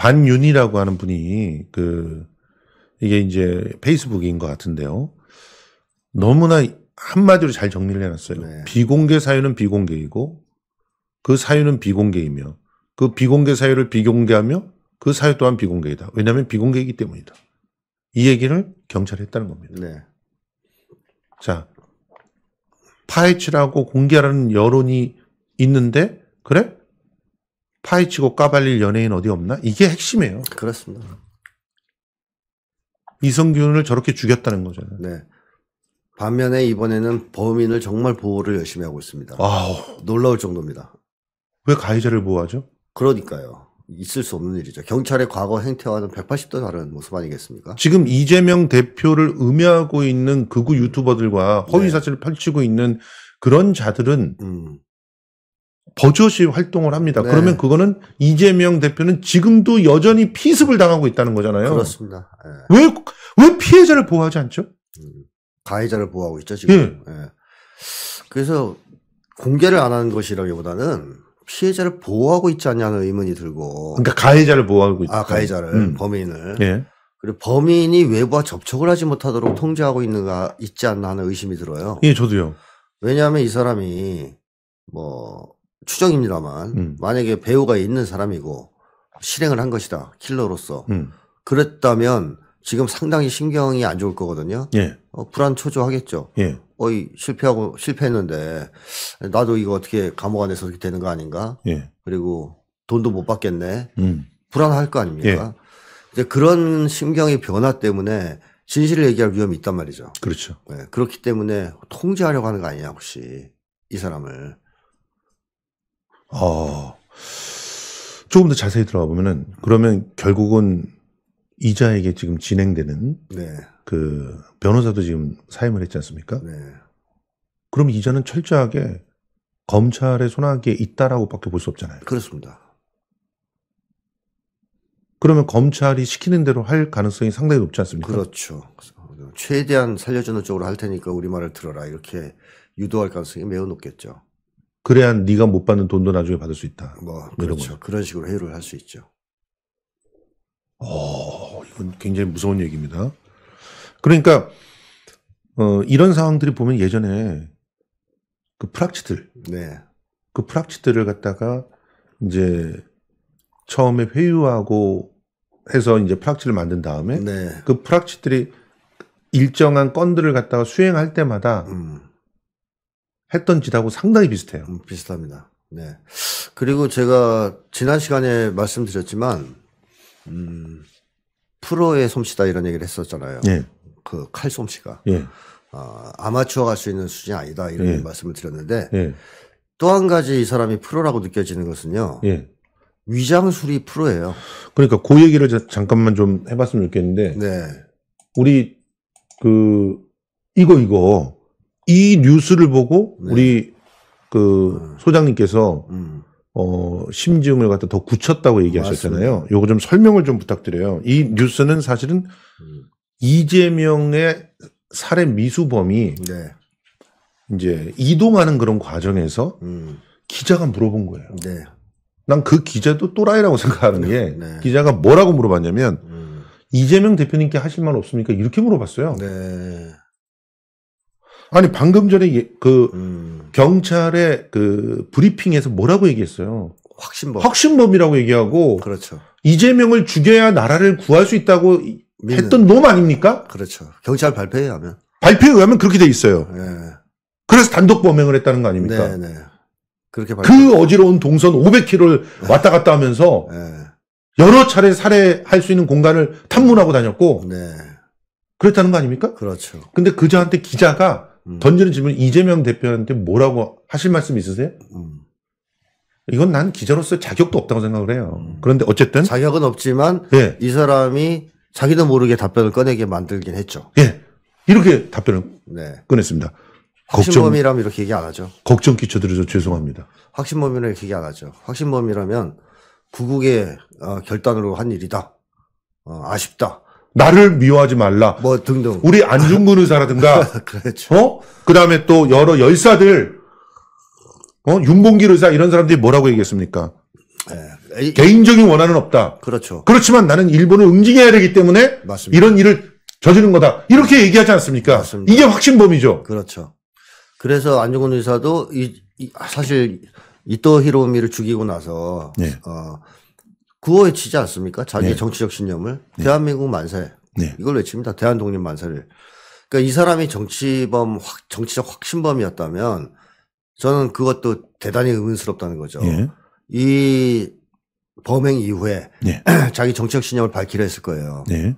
반윤이라고 하는 분이 그 이게 이제 페이스북인 것 같은데요. 너무나 한마디로 잘 정리를 해놨어요. 네. 비공개 사유는 비공개이고 그 사유는 비공개이며 그 비공개 사유를 비공개하며 그 사유 또한 비공개이다. 왜냐하면 비공개이기 때문이다. 이 얘기를 경찰이 했다는 겁니다. 네. 자, 파헤치라고 공개하라는 여론이 있는데 그래? 파헤치고 까발릴 연예인 어디 없나? 이게 핵심이에요. 그렇습니다. 이성균을 저렇게 죽였다는 거죠 네. 반면에 이번에는 범인을 정말 보호를 열심히 하고 있습니다. 아우 놀라울 정도입니다. 왜 가해자를 보호하죠? 그러니까요. 있을 수 없는 일이죠. 경찰의 과거 행태와는 180도 다른 모습 아니겠습니까? 지금 이재명 대표를 음해하고 있는 극우 유튜버들과 허위사실을 네. 펼치고 있는 그런 자들은 음. 버젓이 활동을 합니다. 네. 그러면 그거는 이재명 대표는 지금도 여전히 피습을 당하고 있다는 거잖아요. 그렇습니다. 네. 왜, 왜 피해자를 보호하지 않죠? 음, 가해자를 보호하고 있죠, 지금. 예. 네. 그래서 공개를 안 하는 것이라기보다는 피해자를 보호하고 있지 않냐는 의문이 들고. 그러니까 가해자를 보호하고 있죠. 아, 가해자를, 음. 범인을. 예. 그리고 범인이 외부와 접촉을 하지 못하도록 통제하고 있는가, 있지 않나 하는 의심이 들어요. 예, 저도요. 왜냐하면 이 사람이 뭐 추정입니다만 음. 만약에 배우가 있는 사람이고 실행을 한 것이다 킬러로서 음. 그랬다면 지금 상당히 신경이 안 좋을 거거든요. 예. 어, 불안 초조하겠죠. 예. 어이 실패하고 실패했는데 나도 이거 어떻게 감옥 안에서 이렇게 되는 거 아닌가? 예. 그리고 돈도 못 받겠네. 음. 불안할 거 아닙니까? 예. 이제 그런 신경의 변화 때문에 진실을 얘기할 위험이 있단 말이죠. 그렇죠. 네, 그렇기 때문에 통제하려고 하는 거 아니냐 혹시 이 사람을. 어. 조금 더 자세히 들어가 보면은 그러면 결국은 이자에게 지금 진행되는 네. 그 변호사도 지금 사임을 했지 않습니까? 네. 그럼 이자는 철저하게 검찰의 손아귀에 있다라고밖에 볼 수 없잖아요. 그렇습니다. 그러면 검찰이 시키는 대로 할 가능성이 상당히 높지 않습니까? 그렇죠. 최대한 살려주는 쪽으로 할 테니까 우리 말을 들어라 이렇게 유도할 가능성이 매우 높겠죠. 그래야 네가 못 받는 돈도 나중에 받을 수 있다. 뭐 그렇죠. 그런 식으로 회유를할 수 있죠. 어, 이건 굉장히 무서운 얘기입니다. 그러니까 어, 이런 상황들이 보면 예전에 그 프락치들, 네. 그 프락치들을 갖다가 이제 처음에 회유하고 해서 이제 프락치를 만든 다음에 네. 그 프락치들이 일정한 건들을 갖다가 수행할 때마다 음. 했던 짓하고 상당히 비슷해요. 음, 비슷합니다. 네. 그리고 제가 지난 시간에 말씀드렸지만, 음, 프로의 솜씨다 이런 얘기를 했었잖아요. 예. 그 칼솜씨가. 예. 아, 아마추어갈 수 있는 수준이 아니다 이런 예. 말씀을 드렸는데, 예. 또한 가지 이 사람이 프로라고 느껴지는 것은요. 예. 위장술이 프로예요. 그러니까 그 얘기를 자, 잠깐만 좀 해봤으면 좋겠는데, 네. 우리 그, 이거, 이거, 이 뉴스를 보고 네. 우리 그 소장님께서 음. 어, 심증을 갖다 더 굳혔다고 얘기하셨잖아요. 맞습니다. 요거 좀 설명을 좀 부탁드려요. 이 뉴스는 사실은 음. 이재명의 살해 미수범이 네. 이제 이동하는 그런 과정에서 음. 기자가 물어본 거예요. 네. 난 그 기자도 또라이라고 생각하는 게 네. 기자가 뭐라고 물어봤냐면 음. 이재명 대표님께 하실 말 없습니까? 이렇게 물어봤어요. 네. 아니 방금 전에 예, 그 음. 경찰의 그 브리핑에서 뭐라고 얘기했어요? 확신범. 확신범이라고 얘기하고 그렇죠. 이재명을 죽여야 나라를 구할 수 있다고 믿는. 했던 놈 아닙니까? 그렇죠. 경찰 발표에 하면 발표에 의하면 그렇게 돼 있어요. 네. 그래서 단독 범행을 했다는 거 아닙니까? 네, 네. 그렇게 발표. 그 어지러운 동선 500km를 네. 왔다 갔다 하면서 네. 여러 차례 살해할 수 있는 공간을 탐문하고 다녔고 네. 그랬다는 거 아닙니까? 그렇죠. 근데 그저한테 기자가 음. 던지는 질문 이재명 대표한테 뭐라고 하실 말씀 있으세요? 음. 이건 난 기자로서 자격도 없다고 생각을 해요. 음. 그런데 어쨌든 자격은 없지만 예. 이 사람이 자기도 모르게 답변을 꺼내게 만들긴 했죠. 예. 이렇게 답변을 네. 꺼냈습니다. 확신범이라면 이렇게 얘기 안 하죠. 걱정 끼쳐드려서 죄송합니다. 확신범이라면 이렇게 얘기 안 하죠. 확신범이라면 구국의 어, 결단으로 한 일이다. 어, 아쉽다. 나를 미워하지 말라. 뭐 등등. 우리 안중근 의사라든가. 그렇죠. 어? 그다음에 또 여러 열사들 어? 윤봉길 의사 이런 사람들이 뭐라고 얘기했습니까? 에, 예. 개인적인 원한은 없다. 그렇죠. 그렇지만 나는 일본을 응징해야 되기 때문에 맞습니다. 이런 일을 저지른 거다. 이렇게 얘기하지 않습니까? 맞습니다. 이게 확신범이죠. 그렇죠. 그래서 안중근 의사도 이, 이 사실 이토 히로미를 죽이고 나서 네. 어 구호 외치지 않습니까? 자기의 네. 정치적 신념을 네. 대한민국 만세 네. 이걸 외칩니다. 대한독립 만세를. 그러니까 이 사람이 정치범 확, 정치적 확신범이었다면 저는 그것도 대단히 의문스럽다는 거죠. 예. 이 범행 이후에 네. 자기 정치적 신념을 밝히려 했을 거예요. 네.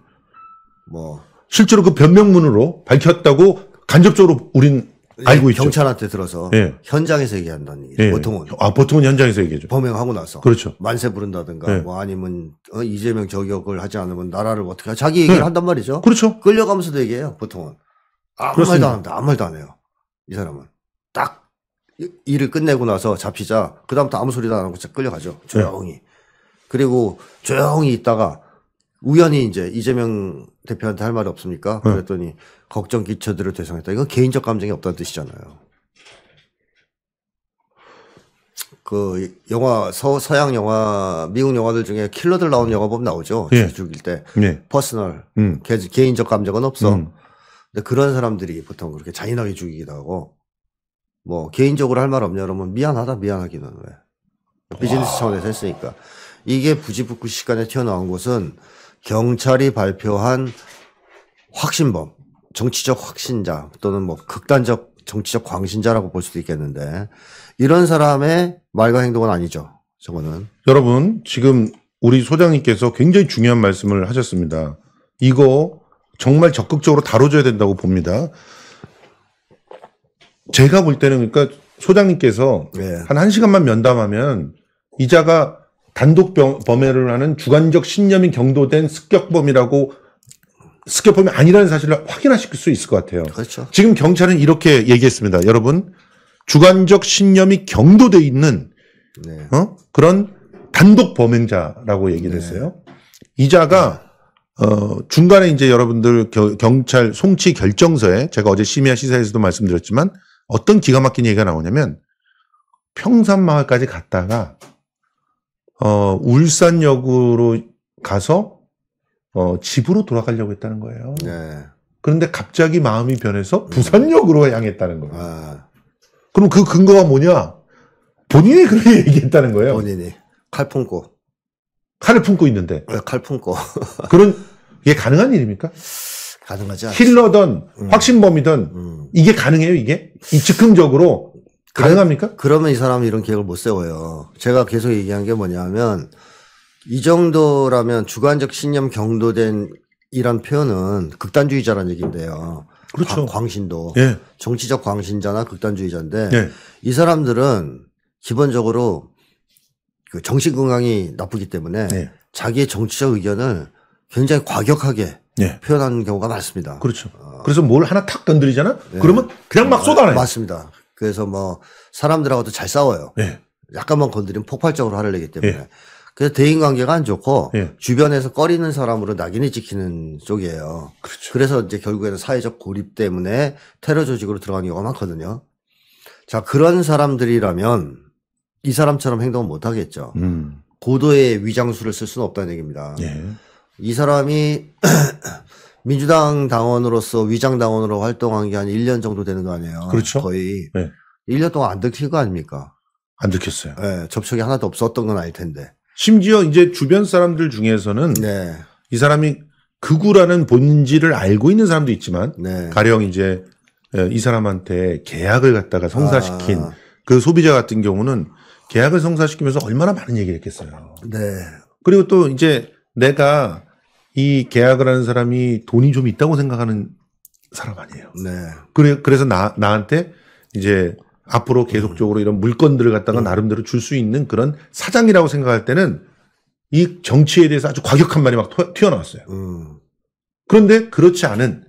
뭐 실제로 그 변명문으로 밝혔다고 간접적으로 우린 예, 알고 경찰한테 들어서 예. 현장에서 얘기한다는 얘기죠. 예. 보통은 아 보통은 현장에서 얘기죠. 범행하고 나서 그렇죠. 만세 부른다든가 예. 뭐 아니면 어, 이재명 저격을 하지 않으면 나라를 어떻게 하 자기 얘기를 예. 한단 말이죠. 그렇죠. 끌려가면서도 얘기해요. 보통은 아무 그렇습니다. 말도 안 한다. 아무 말도 안 해요. 이 사람은 딱 일을 끝내고 나서 잡히자 그다음부터 아무 소리도 안 하고 끌려가죠. 예. 조용히 그리고 조용히 있다가 우연히 이제 이재명 대표한테 할 말이 없습니까? 네. 그랬더니 네. 걱정 기처들을 대상했다. 이건 개인적 감정이 없다는 뜻이잖아요. 그 영화 서, 서양 영화 미국 영화들 중에 킬러들 나온 영화 보면 나오죠. 예. 죽일 때 예. 퍼스널 음. 개, 인적 감정은 없어. 음. 근데 그런 사람들이 보통 그렇게 잔인하게 죽이기도 하고 뭐 개인적으로 할 말 없냐 그러면 미안하다 미안하기는 왜 비즈니스 차원에서 했으니까 이게 부지불구 시간에 튀어나온 것은 경찰이 발표한 확신범, 정치적 확신자 또는 뭐 극단적 정치적 광신자라고 볼 수도 있겠는데 이런 사람의 말과 행동은 아니죠. 저거는 여러분 지금 우리 소장님께서 굉장히 중요한 말씀을 하셨습니다. 이거 정말 적극적으로 다뤄줘야 된다고 봅니다. 제가 볼 때는 그러니까 소장님께서 네. 한 1시간만 면담하면 이자가 단독 범해를 하는 주관적 신념이 경도된 습격범이라고 습격범이 아니라는 사실을 확인하실 수 있을 것 같아요. 그렇죠. 지금 경찰은 이렇게 얘기했습니다. 여러분 주관적 신념이 경도돼 있는 네. 어? 그런 단독 범행자라고 얘기를 네. 했어요. 이자가 네. 어, 중간에 이제 여러분들 겨, 경찰 송치 결정서에 제가 어제 심야 시사에서도 말씀드렸지만 어떤 기가 막힌 얘기가 나오냐면 평산마을까지 갔다가 어, 울산역으로 가서 어, 집으로 돌아가려고 했다는 거예요. 네. 그런데 갑자기 마음이 변해서 음. 부산역으로 향했다는 거예요. 아. 그럼 그 근거가 뭐냐? 본인이 그렇게 얘기했다는 거예요. 본인이 칼 품고 칼을 품고 있는데. 네, 칼 품고 그런 이게 가능한 일입니까? 가능하지 않 힐러든 음. 확신범이든 음. 이게 가능해요. 이게 이 즉흥적으로 가능합니까? 그러면 이 사람은 이런 계획을 못 세워요. 제가 계속 얘기한 게 뭐냐면 이 정도라면 주관적 신념 경도된 이란 표현은 극단주의자란 얘기인데요. 그렇죠. 광, 신도 예. 정치적 광신자나 극단주의자인데 예. 이 사람들은 기본적으로 그 정신 건강이 나쁘기 때문에 예. 자기의 정치적 의견을 굉장히 과격하게 예. 표현하는 경우가 많습니다. 그렇죠. 어. 그래서 뭘 하나 탁 던드리잖아? 예. 그러면 그냥 막 어, 쏟아내. 맞습니다. 그래서 뭐 사람들하고도 잘 싸워요. 예. 약간만 건드리면 폭발적으로 화를 내기 때문에. 예. 그래서 대인 관계가 안 좋고 예. 주변에서 꺼리는 사람으로 낙인이 찍히는 쪽이에요. 그렇죠. 그래서 이제 결국에는 사회적 고립 때문에 테러 조직으로 들어간 경우가 많거든요. 자, 그런 사람들이라면 이 사람처럼 행동을 못 하겠죠. 음. 고도의 위장수를 쓸 수는 없다는 얘기입니다. 예. 이 사람이 민주당 당원으로서 위장 당원으로 활동한 게 한 1년 정도 되는 거 아니에요. 그렇죠. 거의 네. 1년 동안 안 들킨 거 아닙니까? 안 들켰어요. 네, 접촉이 하나도 없었던 건 아닐 텐데. 심지어 이제 주변 사람들 중에서는 네. 이 사람이 극우라는 본질을 알고 있는 사람도 있지만 네. 가령 이제 예, 이 사람한테 계약을 갖다가 성사시킨 아. 그 소비자 같은 경우는 계약을 성사시키면서 얼마나 많은 얘기를 했겠어요. 네. 그리고 또 이제 내가 이 계약을 하는 사람이 돈이 좀 있다고 생각하는 사람 아니에요. 네. 그래, 그래서 나, 나한테 이제 앞으로 계속적으로 이런 물건들을 갖다가 음. 나름대로 줄 수 있는 그런 사장이라고 생각할 때는 이 정치에 대해서 아주 과격한 말이 막 튀어나왔어요. 음. 그런데 그렇지 않은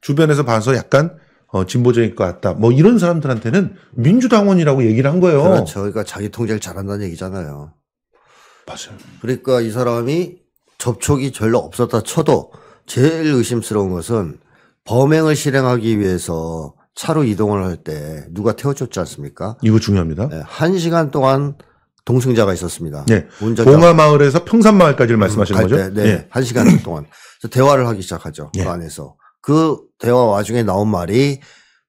주변에서 봐서 약간 어, 진보적일 것 같다. 뭐 이런 사람들한테는 민주당원이라고 얘기를 한 거예요. 그렇죠. 그러니까 자기 통제를 잘한다는 얘기잖아요. 맞아요. 그러니까 이 사람이 접촉이 별로 없었다 쳐도 제일 의심스러운 것은 범행을 실행하기 위해서 차로 이동을 할 때 누가 태워줬지 않습니까? 이거 중요합니다. 네, 한 시간 동안 동승자가 있었습니다. 네. 운전자. 봉화마을에서 평산마을까지를 말씀하시는 거죠? 때, 네. 네. 한 시간 음. 동안. 대화를 하기 시작하죠. 네. 그 안에서. 그 대화 와중에 나온 말이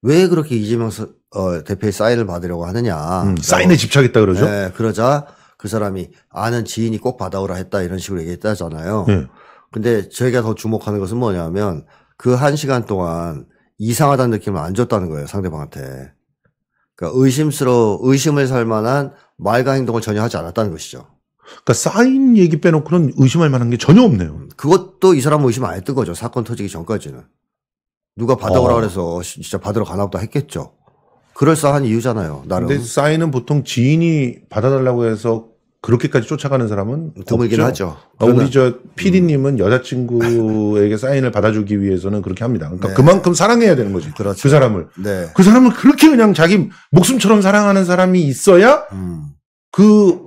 왜 그렇게 이재명 어, 대표의 사인을 받으려고 하느냐. 음, 사인에 집착했다 그러죠? 네. 그러자 그 사람이 아는 지인이 꼭 받아오라 했다 이런 식으로 얘기했다잖아요. 네. 근데 저희가 더 주목하는 것은 뭐냐면 그 한 시간 동안 이상하다는 느낌을 안 줬다는 거예요 상대방한테. 그러니까 의심스러 의심을 살만한 말과 행동을 전혀 하지 않았다는 것이죠. 그러니까 사인 얘기 빼놓고는 의심할 만한 게 전혀 없네요. 그것도 이 사람 은 의심 안 했던 거죠 사건 터지기 전까지는. 누가 받아오라 어. 그래서 진짜 받으러 가나 보다 했겠죠. 그럴싸한 이유잖아요. 나름. 근데 사인은 보통 지인이 받아달라고 해서 그렇게까지 쫓아가는 사람은 드물긴 없죠. 하죠. 어, 우리 저 PD님은 음. 여자친구에게 사인을 받아주기 위해서는 그렇게 합니다. 그러니까 네. 그만큼 사랑해야 되는 거지. 그렇죠. 그 사람을. 네. 그 사람을 그렇게 그냥 자기 목숨처럼 사랑하는 사람이 있어야 음. 그그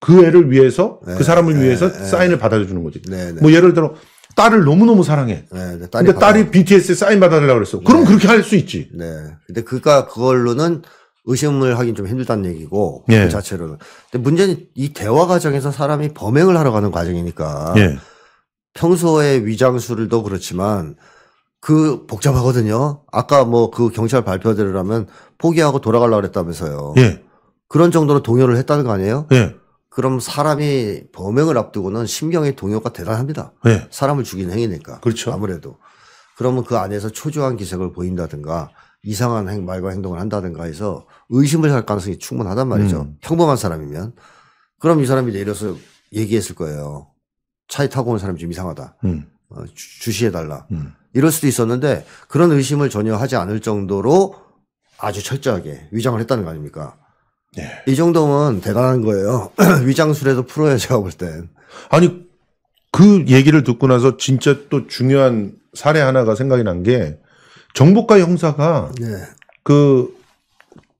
그 애를 위해서 그 네, 그 사람을 네, 위해서 네, 사인을 받아주는 거지. 네, 네. 뭐 예를 들어 딸을 너무너무 사랑해. 네, 딸이 근데 딸이 BTS에 사인 받아달라고 그랬어. 그럼 그렇게 할 수 있지. 네. 근데 그 그러니까 그걸로는 의심을 하긴 좀 힘들다는 얘기고 예. 그 자체로는. 근데 문제는 이 대화 과정에서 사람이 범행을 하러 가는 과정이니까 예. 평소에 위장술도 그렇지만 그 복잡하거든요. 아까 뭐 그 경찰 발표대로라면 포기하고 돌아가려고 그랬다면서요. 예. 그런 정도로 동요를 했다는 거 아니에요? 예. 그럼 사람이 범행을 앞두고는 심경의 동요가 대단합니다. 예. 사람을 죽인 행위니까. 그렇죠. 아무래도. 그러면 그 안에서 초조한 기색을 보인다든가 이상한 행, 말과 행동을 한다든가 해서 의심을 할 가능성이 충분하단 말이죠. 음. 평범한 사람이면. 그럼 이 사람이 내려서 얘기했을 거예요. 차에 타고 온 사람이 좀 이상하다. 음. 어, 주시해달라. 음. 이럴 수도 있었는데 그런 의심을 전혀 하지 않을 정도로 아주 철저하게 위장을 했다는 거 아닙니까? 네. 이 정도면 대단한 거예요. 위장술에도 풀어야 제가 볼 땐. 아니, 그 얘기를 듣고 나서 진짜 또 중요한 사례 하나가 생각이 난게 정보과 형사가 네. 그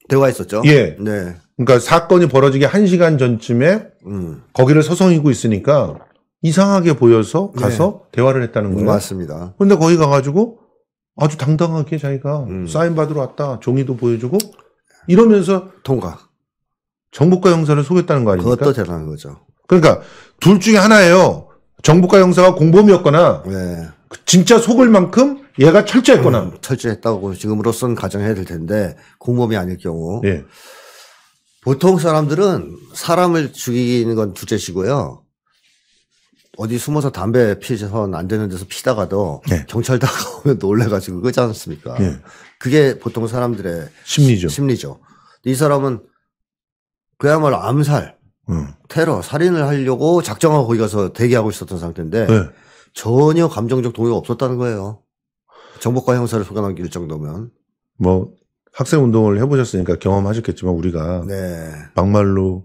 대화 있었죠. 예. 네. 그러니까 사건이 벌어지기 1시간 전쯤에 음. 거기를 서성이고 있으니까 이상하게 보여서 네. 가서 네. 대화를 했다는 거예요. 맞습니다. 근데 거기 가가지고 아주 당당하게 자기가 음. 사인 받으러 왔다. 종이도 보여주고 이러면서 통과. 정보과 형사를 속였다는 거 아닙니까? 그것도 대단한 거죠. 그러니까 둘 중에 하나예요. 정보과 형사가 공범이었거나 네. 진짜 속을 만큼 얘가 철저했거나. 음, 철저했다고 지금으로선 가정해야 될 텐데 공범이 아닐 경우. 예. 보통 사람들은 사람을 죽이는 건 둘째시고요. 어디 숨어서 담배 피선 안 되는 데서 피다가도 예. 경찰 다가오면 놀래가지고 그러지 않습니까? 예. 그게 보통 사람들의 심리죠. 심리죠. 이 사람은 그야말로 암살, 음. 테러, 살인을 하려고 작정하고 거기 가서 대기하고 있었던 상태인데 예. 전혀 감정적 동요가 없었다는 거예요. 정보과 형사를 소감한 길 정도면 뭐 학생 운동을 해보셨으니까 경험하셨겠지만 우리가 네. 막말로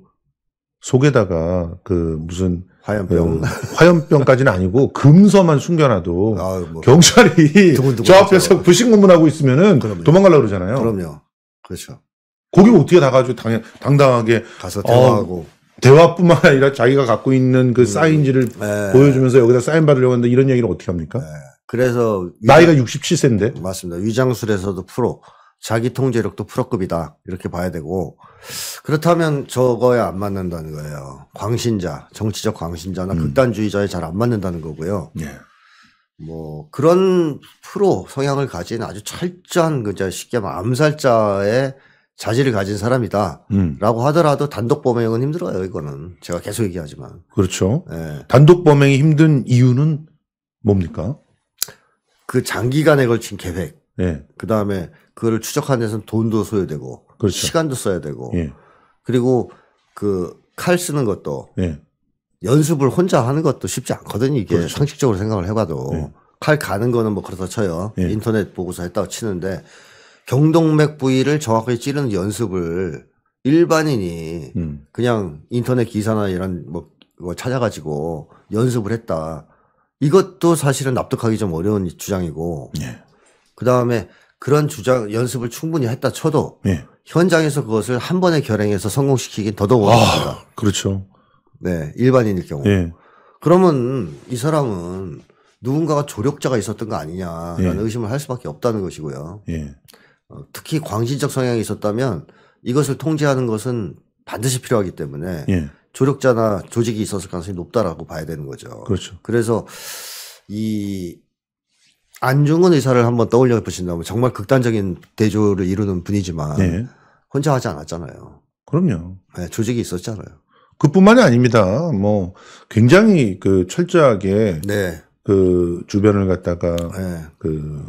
속에다가 그 무슨 화염병 그 화염병까지는 아니고 금서만 숨겨놔도 아뭐 경찰이 저 앞에서 부신검문하고 있으면은 그럼요. 도망가려 그러잖아요. 그럼요. 그렇죠. 거기 어떻게 나가지고 당 당당하게 가서 대화하고 어, 대화뿐만 아니라 자기가 갖고 있는 그 음. 사인지를 네. 보여주면서 여기다 사인 받으려고 하는데 이런 얘기를 어떻게 합니까? 네. 그래서 나이가 위장, 67세인데 맞습니다. 위장술에서도 프로, 자기 통제력도 프로급이다 이렇게 봐야 되고 그렇다면 저거에 안 맞는다는 거예요. 광신자, 정치적 광신자나 음. 극단주의자에 잘 안 맞는다는 거고요. 예. 뭐 그런 프로 성향을 가진 아주 철저한 그저 쉽게 말하면 암살자의 자질을 가진 사람이다라고 음. 하더라도 단독 범행은 힘들어요. 이거는 제가 계속 얘기하지만 그렇죠. 예. 단독 범행이 힘든 이유는 뭡니까? 그 장기간에 걸친 계획. 예. 그 다음에 그거를 추적하는 데서는 돈도 소요되고. 그렇죠. 시간도 써야 되고. 예. 그리고 그 칼 쓰는 것도. 예. 연습을 혼자 하는 것도 쉽지 않거든요. 이게 그렇죠. 상식적으로 생각을 해봐도. 예. 칼 가는 거는 뭐 그렇다 쳐요. 예. 인터넷 보고서 했다고 치는데 경동맥 부위를 정확하게 찌르는 연습을 일반인이 음. 그냥 인터넷 기사나 이런 뭐, 뭐 찾아가지고 연습을 했다. 이것도 사실은 납득하기 좀 어려운 주장이고 예. 그다음에 그런 주장 연습을 충분히 했다 쳐도 예. 현장에서 그것을 한 번에 결행해서 성공시키긴 더더욱 어렵습니다. 아, 그렇죠. 네, 일반인일 경우. 예. 그러면 이 사람은 누군가가 조력자가 있었던 거 아니냐라는 예. 의심을 할 수밖에 없다는 것이고요. 예. 어, 특히 광신적 성향이 있었다면 이것을 통제하는 것은 반드시 필요하기 때문에 예. 조력자나 조직이 있었을 가능성이 높다라고 봐야 되는 거죠. 그렇죠. 그래서 이 안중근 의사를 한번 떠올려 보신다면 정말 극단적인 대조를 이루는 분이지만 네. 혼자 하지 않았잖아요. 그럼요. 네, 조직이 있었잖아요. 그뿐만이 아닙니다. 뭐 굉장히 그 철저하게 네. 그 주변을 갖다가 네. 그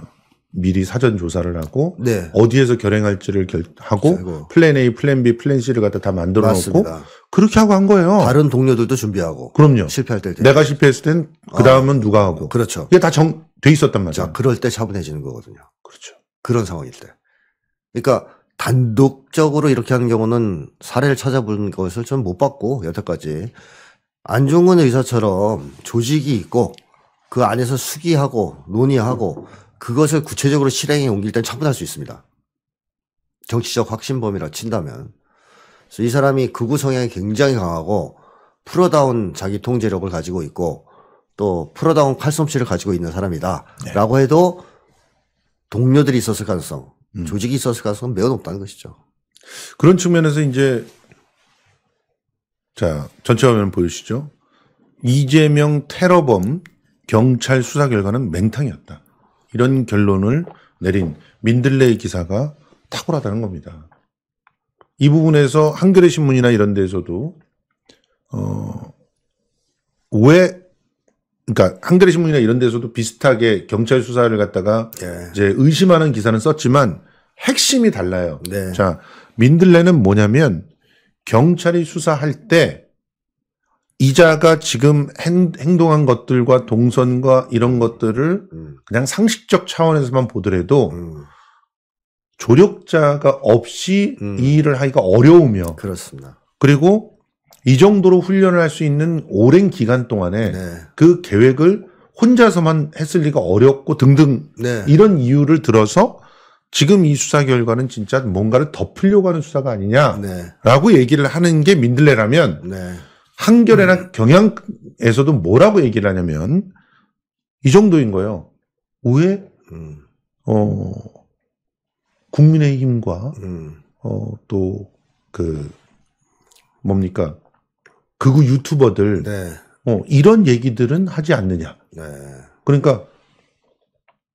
미리 사전 조사를 하고 네. 어디에서 결행할지를 결, 하고 아이고. 플랜 A, 플랜 B, 플랜 C를 갖다 다 만들어 놓고 그렇게 하고 한 거예요. 다른 동료들도 준비하고 그럼요. 실패할 때 내가 실패했을 땐 그다음은 아. 누가 하고 그렇죠. 이게 다 정 돼 있었단 말이에요. 그럴 때 차분해지는 거거든요. 그렇죠. 그런 상황일 때. 그러니까 단독적으로 이렇게 하는 경우는 사례를 찾아본 것을 좀못 봤고 여태까지 안중근 의사처럼 조직이 있고 그 안에서 수기하고 논의하고 음. 그것을 구체적으로 실행에 옮길 땐 처분할 수 있습니다. 정치적 확신범이라 친다면. 그래서 이 사람이 극우 성향이 굉장히 강하고 프로다운 자기 통제력을 가지고 있고 또 프로다운 칼솜씨를 가지고 있는 사람이다라고 네. 해도 동료들이 있었을 가능성, 음. 조직이 있었을 가능성은 매우 높다는 것이죠. 그런 측면에서 이제 자 전체 화면 보이시죠 이재명 테러범 경찰 수사 결과는 맹탕이었다. 이런 결론을 내린 민들레의 기사가 탁월하다는 겁니다. 이 부분에서 한겨레 신문이나 이런 데에서도 어왜 그러니까 한겨레 신문이나 이런 데서도 에 비슷하게 경찰 수사를 갖다가 네. 이제 의심하는 기사는 썼지만 핵심이 달라요. 네. 자 민들레는 뭐냐면 경찰이 수사할 때 이자가 지금 행, 동한 것들과 동선과 이런 것들을 음. 그냥 상식적 차원에서만 보더라도 음. 조력자가 없이 음. 이 일을 하기가 어려우며 그렇습니다. 그리고 이 정도로 훈련을 할 수 있는 오랜 기간 동안에 네. 그 계획을 혼자서만 했을 리가 어렵고 등등 네. 이런 이유를 들어서 지금 이 수사 결과는 진짜 뭔가를 덮으려고 하는 수사가 아니냐라고 네. 얘기를 하는 게 민들레라면 네. 한겨레나 음. 경향에서도 뭐라고 얘기를 하냐면 이 정도인 거예요. 왜 음. 어, 국민의힘과 음. 어, 또 그 뭡니까 극우 유튜버들 네. 어, 이런 얘기들은 하지 않느냐. 네. 그러니까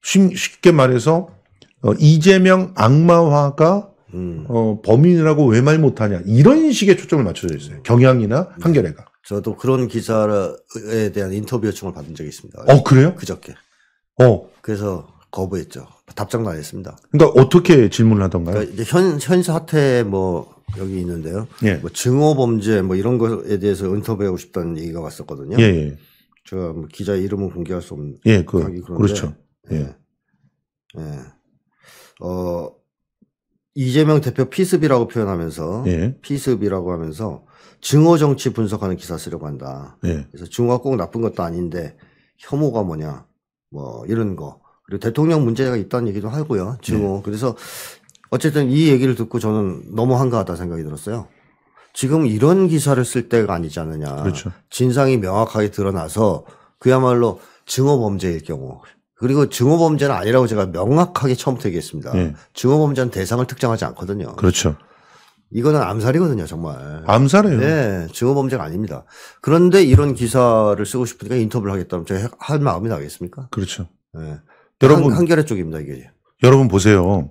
쉽게 말해서 어, 이재명 악마화가 음. 어, 범인이라고 왜 말 못하냐 이런 식의 초점을 맞춰져 있어요. 경향이나 음. 한겨레가. 저도 그런 기사에 대한 인터뷰 요청을 받은 적이 있습니다. 어 그래요? 그저께. 어. 그래서 거부했죠. 답장도 안 했습니다. 그러니까 어떻게 질문을 하던가요? 그러니까 현, 현 사태 뭐 여기 있는데요. 예. 뭐 증오 범죄 뭐 이런 것에 대해서 인터뷰하고 싶다는 얘기가 왔었거든요. 예. 예. 제가 뭐 기자 이름은 공개할 수 없는. 예, 그, 그런데, 그렇죠. 예. 예. 예. 어, 이재명 대표 피습이라고 표현하면서 예. 피습이라고 하면서 증오 정치 분석하는 기사 쓰려고 한다. 예. 그래서 증오가 꼭 나쁜 것도 아닌데 혐오가 뭐냐 뭐 이런 거 그리고 대통령 문제가 있다는 얘기도 하고요. 증오 예. 그래서 어쨌든 이 얘기를 듣고 저는 너무 한가하다 생각이 들었어요. 지금 이런 기사를 쓸 때가 아니지 않느냐. 그렇죠. 진상이 명확하게 드러나서 그야말로 증오 범죄일 경우 그리고 증오범죄는 아니라고 제가 명확하게 처음부터 얘기했습니다. 예. 증오범죄는 대상을 특정하지 않거든요. 그렇죠. 이거는 암살이거든요, 정말. 암살이에요. 네, 증오범죄가 아닙니다. 그런데 이런 기사를 쓰고 싶으니까 인터뷰를 하겠다면 제가 할 마음이 나겠습니까? 그렇죠. 네. 여러분 한, 결의 쪽입니다, 이게. 여러분 보세요.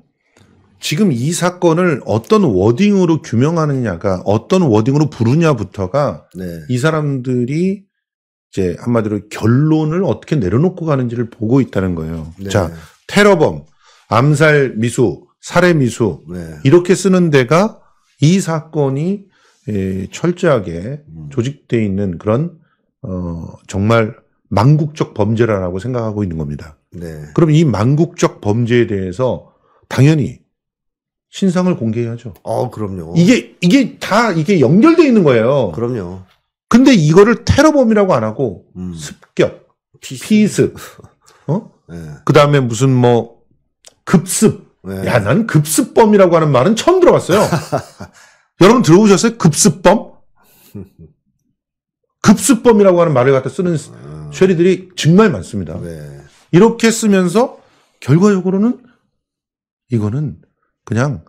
지금 이 사건을 어떤 워딩으로 규명하느냐가 어떤 워딩으로 부르냐부터가 네. 이 사람들이 이제 한마디로 결론을 어떻게 내려놓고 가는지를 보고 있다는 거예요. 네. 자, 테러범, 암살 미수, 살해 미수 네. 이렇게 쓰는 데가 이 사건이 철저하게 음. 조직돼 있는 그런 어 정말 망국적 범죄라고 생각하고 있는 겁니다. 네. 그럼 이 망국적 범죄에 대해서 당연히 신상을 공개해야죠. 어, 그럼요. 이게 이게 다 이게 연결돼 있는 거예요. 그럼요. 근데 이거를 테러범이라고 안 하고 음. 습격, 피습, 어? 네. 그다음에 무슨 뭐 급습. 네. 야, 난 급습범이라고 하는 말은 처음 들어봤어요. 여러분 들어보셨어요? 급습범? 급습범이라고 하는 말을 갖다 쓰는 아. 쉐리들이 음. 정말 많습니다. 네. 이렇게 쓰면서 결과적으로는 이거는 그냥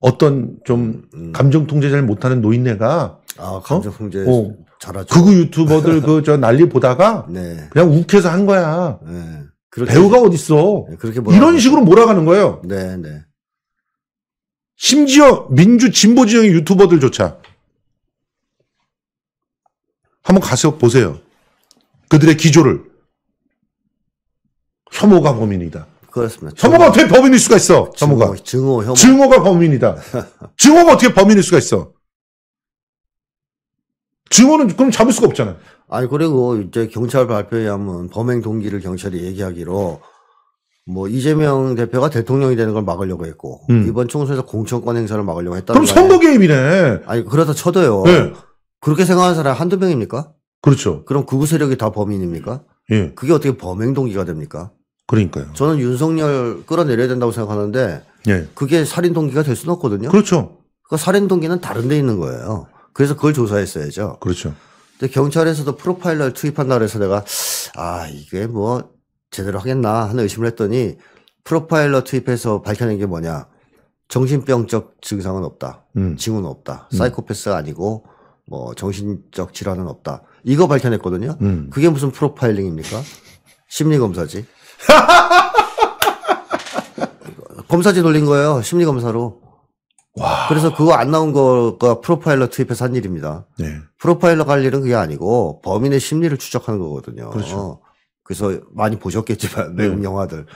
어떤 좀 음. 감정 통제 잘 못하는 노인네가 아, 어? 감정 통제 어? 잘하죠. 극우 유튜버들 그 저 난리 보다가 네. 그냥 욱해서 한 거야. 네. 그렇게, 배우가 어딨어. 네, 그렇게 이런 식으로 몰아가는 거예요. 네, 네. 심지어 민주 진보 진영의 유튜버들조차 한번 가서 보세요. 그들의 기조를 혐오가 범인이다. 그렇습니다. 혐오가 증오. 어떻게 범인일 수가 있어? 혐오가 증오, 혐오. 증오가 범인이다. 증오가 어떻게 범인일 수가 있어? 증언은 그럼 잡을 수가 없잖아요. 아니 그리고 이제 경찰 발표에 하면 범행 동기를 경찰이 얘기하기로 뭐 이재명 대표가 대통령이 되는 걸 막으려고 했고 음. 이번 총선에서 공천권 행사를 막으려고 했다. 그럼 선거 개입이네. 아니 그러다 쳐도요. 네. 그렇게 생각하는 사람 한두 명입니까? 그렇죠. 그럼 극우 세력이 다 범인입니까? 예. 그게 어떻게 범행 동기가 됩니까? 그러니까요. 저는 윤석열 끌어내려야 된다고 생각하는데 예. 그게 살인 동기가 될 수는 없거든요. 그렇죠. 그 살인 동기는 다른 데 있는 거예요. 그래서 그걸 조사했어야죠. 그렇죠. 근데 경찰에서도 프로파일러를 투입한다 그래서 내가 아 이게 뭐 제대로 하겠나 하는 의심을 했더니 프로파일러 투입해서 밝혀낸 게 뭐냐 정신병적 증상은 없다 음. 징후는 없다 음. 사이코패스가 아니고 뭐 정신적 질환은 없다 이거 밝혀냈거든요 음. 그게 무슨 프로파일링입니까 심리검사지 검사지 돌린 거예요 심리검사로 와. 그래서 그거 안 나온 거가 프로파일러 투입해서 한 일입니다. 네. 프로파일러 갈 일은 그게 아니고 범인의 심리를 추적하는 거거든요. 그렇죠. 그래서 많이 보셨겠지만 네. 외국 네. 영화들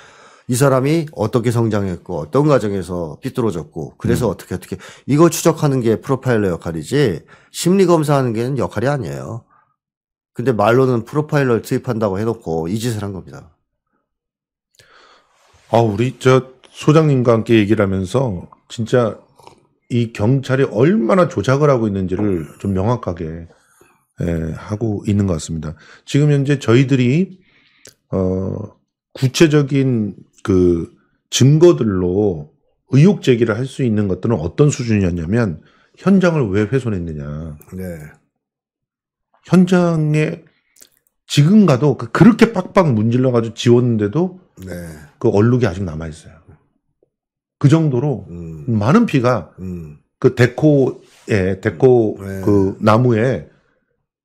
이 사람이 어떻게 성장했고 어떤 과정에서 삐뚤어졌고 그래서 음. 어떻게 어떻게 이거 추적하는 게 프로파일러 역할이지 심리 검사하는 게 역할이 아니에요. 근데 말로는 프로파일러를 투입한다고 해놓고 이 짓을 한 겁니다. 아 우리 저 소장님과 함께 얘기를 하면서 진짜 이 경찰이 얼마나 조작을 하고 있는지를 좀 명확하게 예, 하고 있는 것 같습니다. 지금 현재 저희들이 어 구체적인 그 증거들로 의혹 제기를 할 수 있는 것들은 어떤 수준이었냐면 현장을 왜 훼손했느냐. 네. 현장에 지금 가도 그 그렇게 빡빡 문질러 가지고 지웠는데도 네. 그 얼룩이 아직 남아 있어요. 그 정도로 음. 많은 피가 음. 그 데코에 데코 예, 음. 네. 그 나무에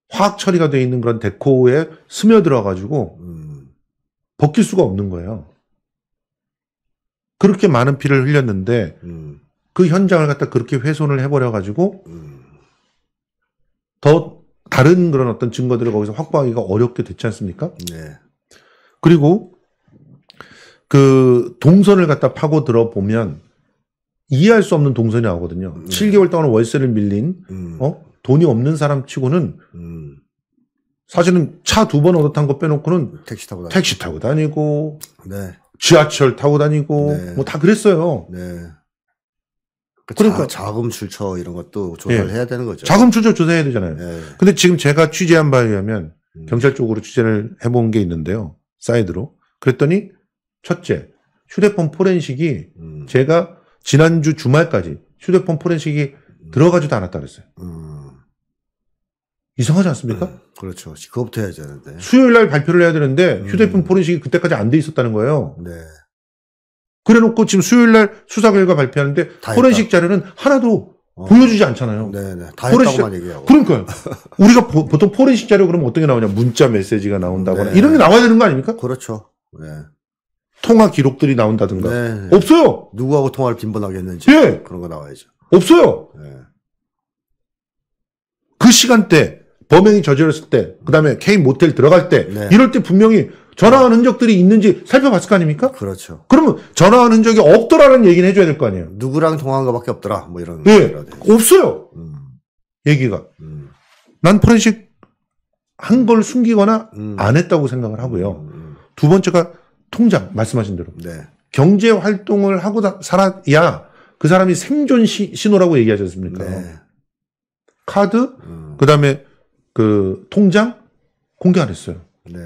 화학 처리가 돼 있는 그런 데코에 스며들어 가지고 음. 벗길 수가 없는 거예요. 그렇게 많은 피를 흘렸는데 음. 그 현장을 갖다 그렇게 훼손을 해버려 가지고 음. 더 다른 그런 어떤 증거들을 거기서 확보하기가 어렵게 됐지 않습니까? 네. 그리고 그 동선을 갖다 파고 들어보면 이해할 수 없는 동선이 나오거든요. 음. 7개월 동안 월세를 밀린 음. 어? 돈이 없는 사람 치고는 음. 사실은 차 두 번 얻어 탄 거 빼놓고는 택시 타고 다니고, 택시 타고 다니고 네. 지하철 타고 다니고 네. 뭐다 그랬어요. 네. 그 그러니까 자, 금 출처 이런 것도 조사를 네. 해야 되는 거죠. 자금 출처 조사해야 되잖아요. 네. 근데 지금 제가 취재한 바에 의하면 음. 경찰 쪽으로 취재를 해본 게 있는데요. 사이드로. 그랬더니 첫째, 휴대폰 포렌식이 음. 제가 지난주 주말까지 휴대폰 포렌식이 음. 들어가지도 않았다 그랬어요. 음. 이상하지 않습니까? 음, 그렇죠. 그거부터 해야 되는데. 수요일 날 발표를 해야 되는데 음. 휴대폰 음. 포렌식이 그때까지 안 돼 있었다는 거예요. 네. 그래놓고 지금 수요일 날 수사 결과 발표하는데 포렌식 했다. 자료는 하나도 어. 보여주지 않잖아요. 네네. 네. 다 포렌식 했다고만 얘기하고. 그러니까요. 우리가 보, 통 포렌식 자료 그러면 어떤 게 나오냐. 문자 메시지가 나온다거나 네. 이런 게 나와야 되는 거 아닙니까? 그렇죠. 네. 통화 기록들이 나온다든가 네. 없어요. 누구하고 통화를 빈번하게 했는지 예. 그런 거 나와야죠. 없어요. 네. 그 시간대 범행이 저질렀을 때, 그 다음에 K 모텔 들어갈 때, 네. 이럴 때 분명히 전화한 흔적들이 있는지 살펴봤을 거 아닙니까? 그렇죠. 그러면 전화한 흔적이 없더라는 얘기는 해줘야 될 거 아니에요. 누구랑 통화한 거밖에 없더라, 뭐 이런. 예, 없어요. 음. 얘기가. 음. 난 포렌식 한 걸 숨기거나 음. 안 했다고 생각을 하고요. 음, 음, 음. 두 번째가 통장 말씀하신 대로 네. 경제 활동을 하고 살아야 그 사람이 생존 시, 신호라고 얘기하셨습니까 네. 카드, 음. 그 다음에 그 통장 공개 안 했어요. 네.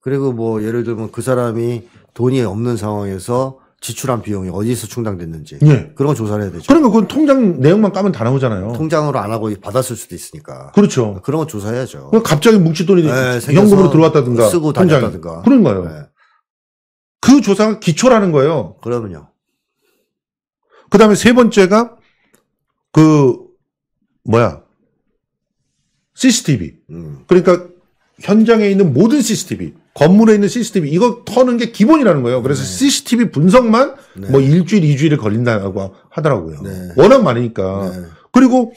그리고 뭐 예를 들면 그 사람이 돈이 없는 상황에서 지출한 비용이 어디서 충당됐는지 네. 그런 거 조사를 해야 되죠. 그러면 그건 통장 내용만 까면 다 나오잖아요. 통장으로 안 하고 받았을 수도 있으니까. 그렇죠. 그런 거 조사해야죠. 갑자기 뭉칫돈이 네, 연금으로 들어왔다든가 쓰고 다녔다든가 그런 거예요. 네. 그 조사가 기초라는 거예요. 그러면요. 그 다음에 세 번째가 그 뭐야 CCTV. 음. 그러니까 현장에 있는 모든 CCTV, 건물에 있는 CCTV 이거 터는 게 기본이라는 거예요. 그래서 네. CCTV 분석만 네. 뭐 일주일, 이주일에 걸린다고 하더라고요. 네. 워낙 많으니까. 네. 그리고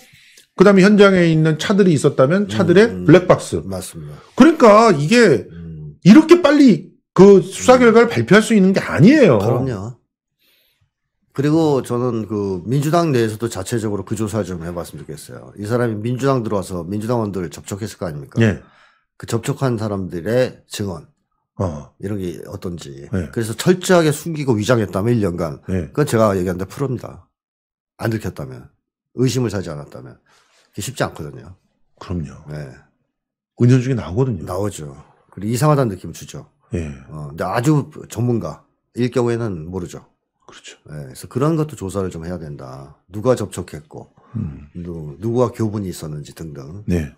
그다음에 현장에 있는 차들이 있었다면 차들의 음, 음. 블랙박스. 맞습니다. 그러니까 이게 음. 이렇게 빨리 그 수사 결과를 발표할 수 있는 게 아니에요. 그럼요. 그리고 저는 그 민주당 내에서도 자체적으로 그조사좀 해봤으면 좋겠어요. 이 사람이 민주당 들어와서 민주당원들 접촉했을 거 아닙니까? 예. 그 접촉한 사람들의 증언. 어. 이런 게 어떤지. 예. 그래서 철저하게 숨기고 위장했다면 1년간. 예. 그건 제가 얘기한 데 풀어입니다. 안 들켰다면. 의심을 사지 않았다면. 그게 쉽지 않거든요. 그럼요. 네. 은연 중에 나오거든요. 나오죠. 그리고 이상하다는 느낌 주죠. 예. 어, 근데 아주 전문가일 경우에는 모르죠. 그렇죠. 예, 그래서 그런 것도 조사를 좀 해야 된다. 누가 접촉했고, 음. 누, 누구와 교분이 있었는지 등등. 네.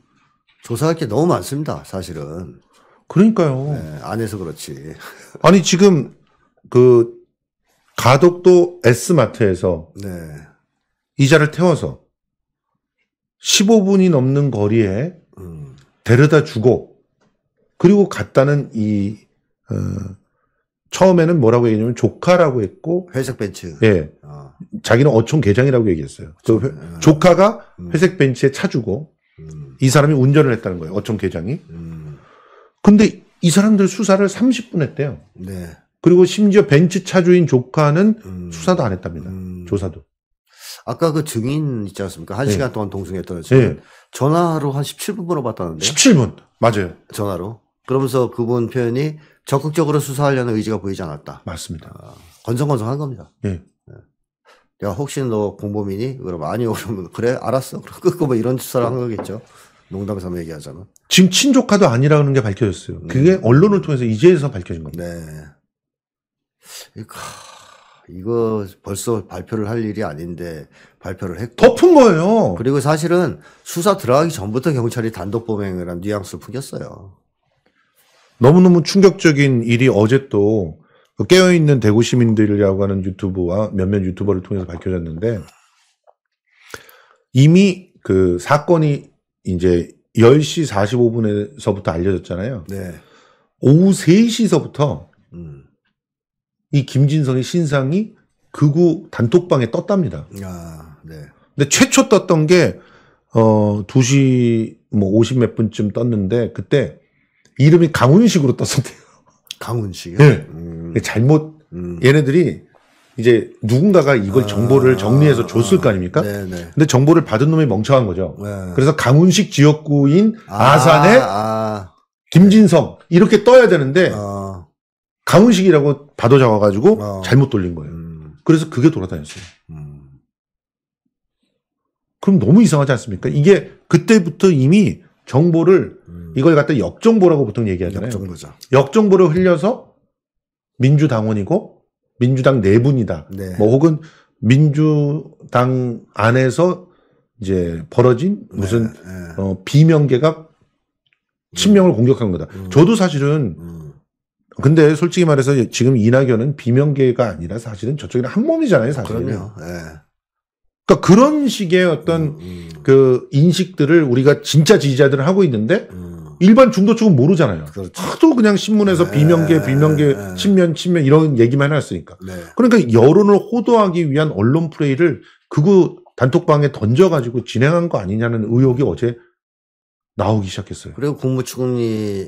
조사할 게 너무 많습니다, 사실은. 그러니까요. 예, 안 해서 그렇지. 아니, 지금 그 가덕도 S마트에서 네. 이자를 태워서 15분이 넘는 거리에 음. 데려다 주고 그리고 갔다는 이 어, 처음에는 뭐라고 얘기냐면 조카라고 했고 회색 벤츠. 예. 어. 자기는 어촌 계장이라고 얘기했어요. 그 회, 아. 조카가 음. 회색 벤츠에 차주고 음. 이 사람이 운전을 했다는 거예요. 어촌 계장이. 음. 근데 이 사람들 수사를 30분 했대요. 네. 그리고 심지어 벤츠 차주인 조카는 음. 수사도 안 했답니다. 음. 조사도. 아까 그 증인 있지 않습니까? 한 네. 시간 동안 동승했던 네. 네. 전화로 한 17분 물어봤다는데. 17분 맞아요. 전화로. 그러면서 그분 표현이 적극적으로 수사하려는 의지가 보이지 않았다. 맞습니다. 어, 건성건성한 겁니다. 예. 야, 예. 혹시 너 공범이니? 그럼 아니요. 그러면 그래, 알았어. 그럼 끊고 뭐 이런 수사를 한 거겠죠. 농담 삼아 얘기하자면. 지금 친족화도 아니라는 게 밝혀졌어요. 그게 음. 언론을 통해서 이제서 밝혀진 겁니다. 네. 이거 벌써 발표를 할 일이 아닌데 발표를 했고. 덮은 거예요. 그리고 사실은 수사 들어가기 전부터 경찰이 단독 범행을 한 뉘앙스를 풍겼어요. 너무너무 충격적인 일이 어제 또 그 깨어있는 대구 시민들이라고 하는 유튜브와 몇몇 유튜버를 통해서 밝혀졌는데 이미 그 사건이 이제 10시 45분에서부터 알려졌잖아요. 네. 오후 3시서부터 음. 이 김진성의 신상이 그구 단톡방에 떴답니다. 아, 네. 근데 최초 떴던 게, 어, 2시 뭐50몇 분쯤 떴는데, 그때 이름이 강훈식으로 떴었대요. 강훈식 네. 음. 잘못, 음. 얘네들이 이제 누군가가 이걸 아, 정보를 정리해서 줬을 아, 거 아닙니까? 네네. 네. 근데 정보를 받은 놈이 멍청한 거죠. 네. 그래서 강훈식 지역구인 아, 산에 아, 김진성 이렇게 떠야 되는데 아. 강훈식이라고 받아 잡아가지고 아. 잘못 돌린 거예요. 음. 그래서 그게 돌아다녔어요. 음. 그럼 너무 이상하지 않습니까? 이게 그때부터 이미 정보를 음. 이걸 갖다 역정보라고 보통 얘기하잖아요. 역정보죠. 역정보를 흘려서 민주당원이고 민주당 내분이다. 네. 뭐 혹은 민주당 안에서 이제 벌어진 무슨 네, 네. 어, 비명계가 친명을 음. 공격한 거다. 음. 저도 사실은 음. 근데 솔직히 말해서 지금 이낙연은 비명계가 아니라 사실은 저쪽이랑 한 몸이잖아요, 사실은. 그럼요. 예. 그러니까 그런 식의 어떤 음, 음. 그 인식들을 우리가 진짜 지지자들은 하고 있는데 음. 일반 중도층은 모르잖아요. 그렇죠. 하도 그냥 신문에서 네. 비명계, 네, 비명계, 네. 친면, 친면 이런 얘기만 했으니까. 네. 그러니까 여론을 호도하기 위한 언론 플레이를 그거 단톡방에 던져가지고 진행한 거 아니냐는 의혹이 어제 나오기 시작했어요. 그리고 국무총리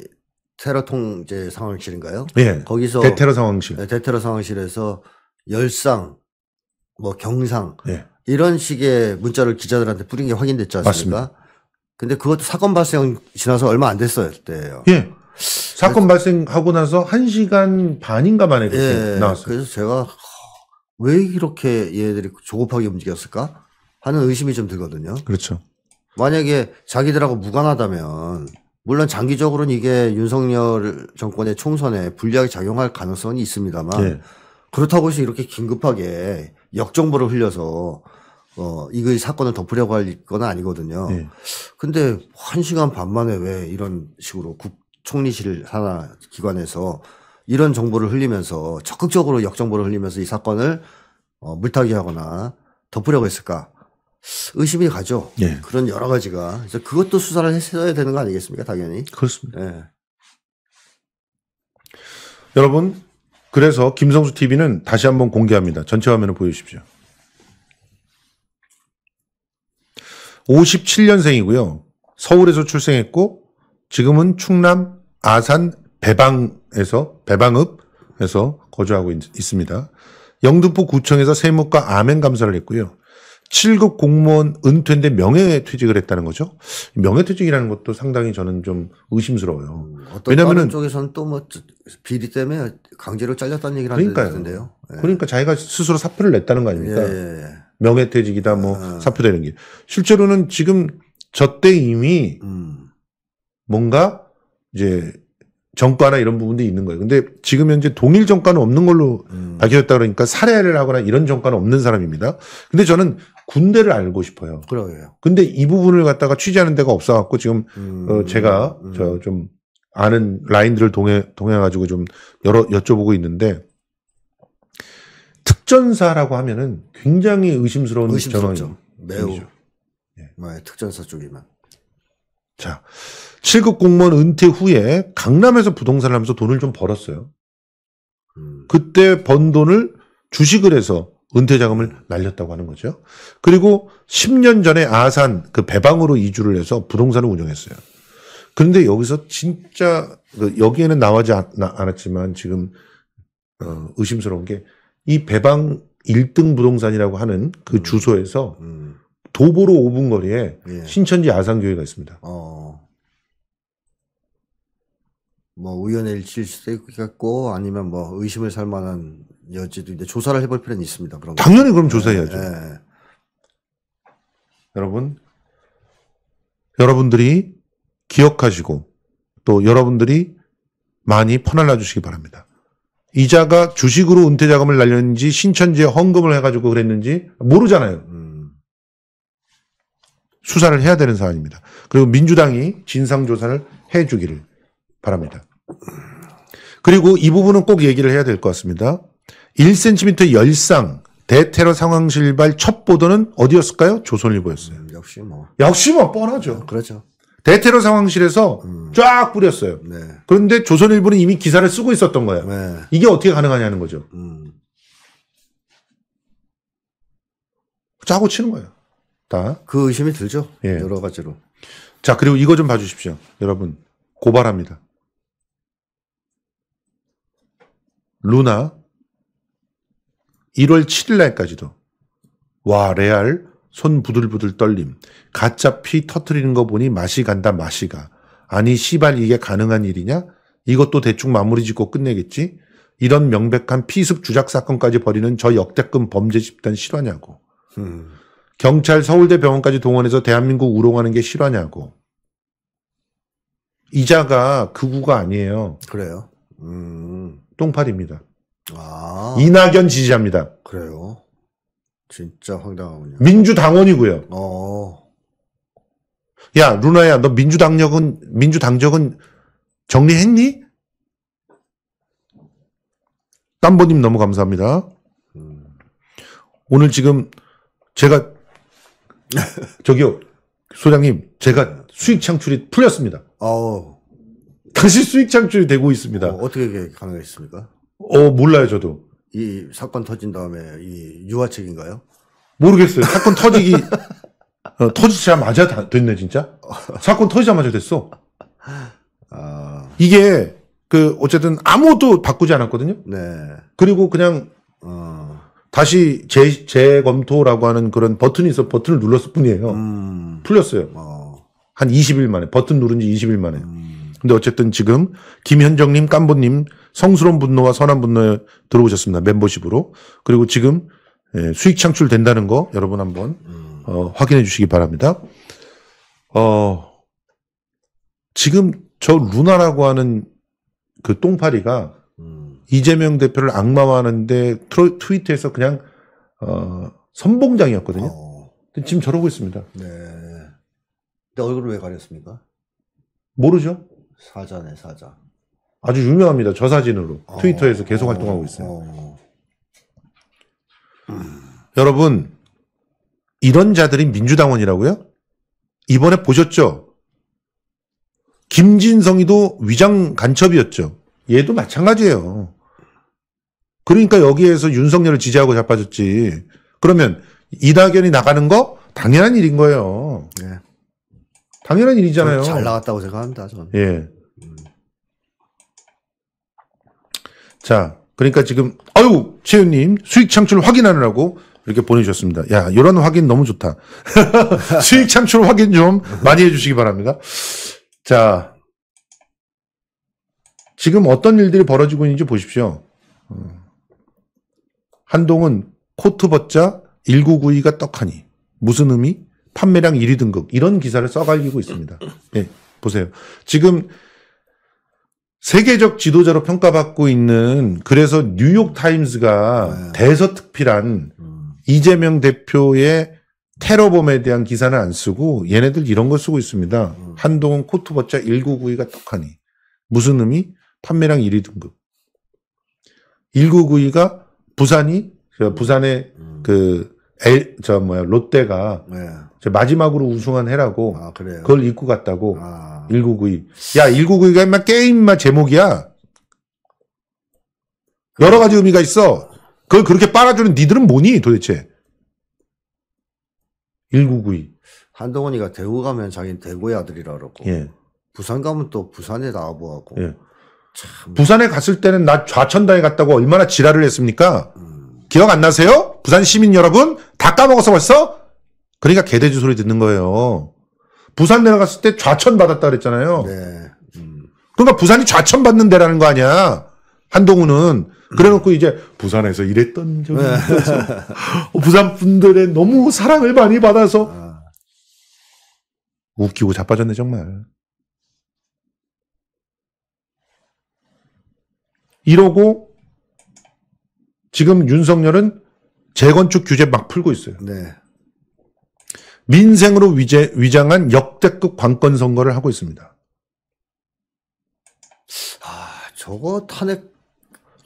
테러 통제 상황실인가요? 예. 거기서 대테러 상황실. 네, 대테러 상황실에서 열상, 뭐 경상, 예. 이런 식의 문자를 기자들한테 뿌린 게 확인됐지 않습니까? 맞습 근데 그것도 사건 발생 지나서 얼마 안 됐어요, 때요. 예. 사건 발생하고 나서 1시간 반인가 만에 그렇게 예. 나왔어요. 그래서 제가 왜 이렇게 얘들이 조급하게 움직였을까 하는 의심이 좀 들거든요. 그렇죠. 만약에 자기들하고 무관하다면 물론 장기적으로는 이게 윤석열 정권의 총선에 불리하게 작용할 가능성이 있습니다만 예. 그렇다고 해서 이렇게 긴급하게 역정보를 흘려서 어, 이거 사건을 덮으려고 할 건 아니거든요. 네. 근데 1 시간 반 만에 왜 이런 식으로 국총리실 하나 기관에서 이런 정보를 흘리면서 적극적으로 역정보를 흘리면서 이 사건을 어, 물타기하거나 덮으려고 했을까? 의심이 가죠. 네. 그런 여러 가지가. 그래서 그것도 수사를 했어야 되는 거 아니겠습니까? 당연히. 그렇습니다. 네. 여러분, 그래서 김성수 TV는 다시 한번 공개합니다. 전체 화면을 보여주십시오. 57년생이고요. 서울에서 출생했고 지금은 충남 아산 배방에서 배방읍에서 거주하고 있, 있습니다. 영등포 구청에서 세무과 아멘 감사를 했고요. 7급 공무원 은퇴인데 명예퇴직을 했다는 거죠. 명예퇴직이라는 것도 상당히 저는 좀 의심스러워요. 음, 왜냐하면 쪽에서는 또 뭐 비리 때문에 강제로 잘렸다는 얘기를 하는데요. 예. 그러니까 자기가 스스로 사표를 냈다는 거 아닙니까? 예, 예, 예. 명예퇴직이다 뭐 아. 음. 사표되는 게 실제로는 지금 저때 이미 음. 뭔가 이제 정과나 이런 부분도 있는 거예요. 근데 지금 현재 동일 정과는 없는 걸로 음. 밝혀졌다 그러니까 살해를 하거나 이런 정과는 없는 사람입니다. 근데 저는 군대를 알고 싶어요. 그러게요. 근데 이 부분을 갖다가 취재하는 데가 없어갖고 지금 어, 음. 어, 제가 음. 저좀 아는 라인들을 동해 동해 가지고 좀 여러 여쭤보고 있는데 특전사라고 하면은 굉장히 의심스러운 의심스죠 매우 예. 네. 특전사 쪽이면 자, 7급 공무원 은퇴 후에 강남에서 부동산을 하면서 돈을 좀 벌었어요. 음. 그때 번 돈을 주식을 해서 은퇴 자금을 날렸다고 하는 거죠. 그리고 10년 전에 아산 그 배방으로 이주를 해서 부동산을 운영했어요. 그런데 여기서 진짜 그 여기에는 나와지 않았지만 지금 어, 의심스러운 게이 배방 1등 부동산이라고 하는 그 음. 주소에서 음. 도보로 5분 거리에 예. 신천지 아산교회가 있습니다. 어. 뭐 우연일치일 수도 있겠고 아니면 뭐 의심을 살 만한 여지도 있는 조사를 해볼 필요는 있습니다. 그런 당연히 그럼 조사해야죠. 예, 예. 여러분, 여러분들이 기억하시고 또 여러분들이 많이 퍼날라 주시기 바랍니다. 이자가 주식으로 은퇴 자금을 날렸는지 신천지에 헌금을 해가지고 그랬는지 모르잖아요. 수사를 해야 되는 사안입니다. 그리고 민주당이 진상 조사를 해주기를 바랍니다. 그리고 이 부분은 꼭 얘기를 해야 될 것 같습니다. 1cm 열상 대테러 상황 실발 첫 보도는 어디였을까요? 조선일보였어요. 음, 역시 뭐. 역시 뭐 뻔하죠. 그렇죠. 대테러 상황실에서 음. 쫙 뿌렸어요. 네. 그런데 조선일보는 이미 기사를 쓰고 있었던 거예요. 네. 이게 어떻게 가능하냐는 거죠. 음. 짜고 그렇죠. 치는 거예요. 다. 그 의심이 들죠. 예. 여러 가지로. 자, 그리고 이거 좀 봐주십시오. 여러분. 고발합니다. 루나 1월 7일 날까지도 와 레알 손 부들부들 떨림, 가짜 피 터트리는 거 보니 맛이 간다, 맛이 가. 아니, 씨발, 이게 가능한 일이냐? 이것도 대충 마무리 짓고 끝내겠지? 이런 명백한 피습 주작 사건까지 벌이는 저 역대급 범죄 집단 실화냐고. 음. 경찰 서울대 병원까지 동원해서 대한민국 우롱하는 게 실화냐고. 이자가 극우가 아니에요. 그래요. 음. 똥파리입니다. 아. 이낙연 지지자입니다. 그래요. 진짜 황당하군요. 민주당원이고요. 어. 야, 루나야, 너 민주당력은, 민주당적은 정리했니? 땀보님 너무 감사합니다. 음. 오늘 지금 제가, 저기요, 소장님, 제가 수익 창출이 풀렸습니다. 어. 다시 수익 창출이 되고 있습니다. 어, 떻게 가능했습니까? 어, 몰라요, 저도. 이 사건 터진 다음에 이 유화책인가요? 모르겠어요. 사건 터지기 어, 터지자마자 다, 됐네 진짜. 사건 터지자마자 됐어. 아... 이게 그 어쨌든 아무도 바꾸지 않았거든요. 네. 그리고 그냥 어... 다시 재, 재검토라고 하는 그런 버튼이 있어 버튼을 눌렀을 뿐이에요. 음... 풀렸어요. 어... 한 20일 만에 버튼 누른 지 20일 만에. 음... 근데 어쨌든 지금 김현정님, 깐보님, 성스러운 분노와 선한 분노에 들어오셨습니다. 멤버십으로. 그리고 지금 예, 수익 창출 된다는 거 여러분 한번 음. 어, 확인해 주시기 바랍니다. 어, 지금 저 루나라고 하는 그 똥파리가 음. 이재명 대표를 악마화하는데 트위트에서 그냥 어, 선봉장이었거든요. 어. 지금 저러고 있습니다. 네. 근데 얼굴을 왜 가렸습니까? 모르죠. 사자네 사자. 아주 유명합니다. 저 사진으로 어. 트위터에서 계속 활동하고 있어요. 어. 음. 여러분 이런 자들이 민주당원이라고요? 이번에 보셨죠? 김진성이도 위장 간첩이었죠. 얘도 마찬가지예요. 그러니까 여기에서 윤석열을 지지하고 자빠졌지. 그러면 이다견이 나가는 거 당연한 일인 거예요. 네. 당연한 일이잖아요. 잘나왔다고 생각합니다. 저는. 예. 자, 그러니까 지금 아유 최윤님 수익 창출 확인하느라고 이렇게 보내주셨습니다. 야, 이런 확인 너무 좋다. 수익 창출 확인 좀 많이 해주시기 바랍니다. 자, 지금 어떤 일들이 벌어지고 있는지 보십시오. 음. 한동은 코트 벗자 1992가 떡하니 무슨 의미? 판매량 1위 등급 이런 기사를 써가지고 있습니다. 네, 보세요. 지금 세계적 지도자로 평가받고 있는 그래서 뉴욕 타임즈가 네. 대서특필한 음. 이재명 대표의 테러범에 대한 기사는 안 쓰고 얘네들 이런 걸 쓰고 있습니다. 음. 한동훈 코트버자 1992가 떡하니 무슨 의미? 판매량 1위 등급. 1992가 부산이 그 부산의 음. 그 엘, 저 뭐야 롯데가 네. 저 마지막으로 우승한 해라고 아, 그걸 입고 갔다고 아. 1992. 야 1992가 인마 게임 마 제목이야. 여러 가지 의미가 있어. 그걸 그렇게 빨아주는 니들은 뭐니 도대체? 1992. 한동훈이가 대구 가면 자기는 대구의 아들이라 그러고 예. 부산 가면 또 부산의 아부하고 예. 참... 부산에 갔을 때는 나 좌천당에 갔다고 얼마나 지랄을 했습니까? 음... 기억 안 나세요? 부산 시민 여러분 다 까먹었어 벌써? 그러니까 개돼지 소리 듣는 거예요. 부산 내려갔을 때 좌천 받았다 그랬잖아요. 네. 음. 그러니까 부산이 좌천 받는 데라는 거 아니야. 한동훈은 그래놓고 음. 이제 부산에서 일했던 적이 네. 있어서 어, 부산 분들의 너무 사랑을 많이 받아서 아. 웃기고 자빠졌네 정말. 이러고 지금 윤석열은 재건축 규제 막 풀고 있어요. 네. 민생으로 위제, 위장한 역대급 관건 선거를 하고 있습니다. 아, 저거 탄핵